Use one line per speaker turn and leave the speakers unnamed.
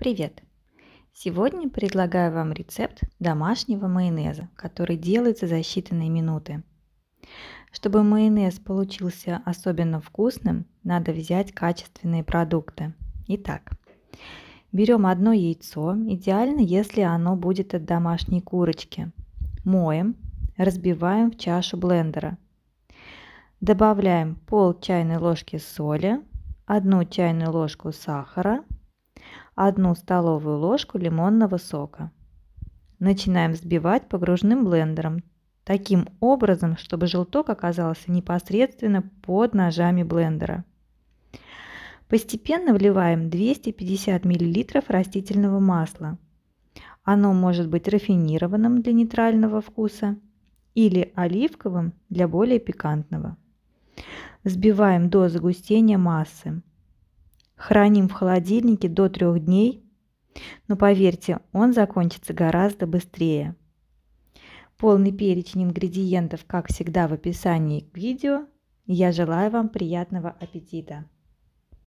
Привет! Сегодня предлагаю вам рецепт домашнего майонеза, который делается за считанные минуты. Чтобы майонез получился особенно вкусным, надо взять качественные продукты. Итак, берем одно яйцо, идеально, если оно будет от домашней курочки. Моем, разбиваем в чашу блендера. Добавляем пол чайной ложки соли, одну чайную ложку сахара – 1 столовую ложку лимонного сока. Начинаем взбивать погружным блендером, таким образом, чтобы желток оказался непосредственно под ножами блендера. Постепенно вливаем 250 мл растительного масла. Оно может быть рафинированным для нейтрального вкуса или оливковым для более пикантного. Взбиваем до загустения массы. Храним в холодильнике до трех дней, но поверьте, он закончится гораздо быстрее. Полный перечень ингредиентов, как всегда, в описании к видео. Я желаю вам приятного аппетита!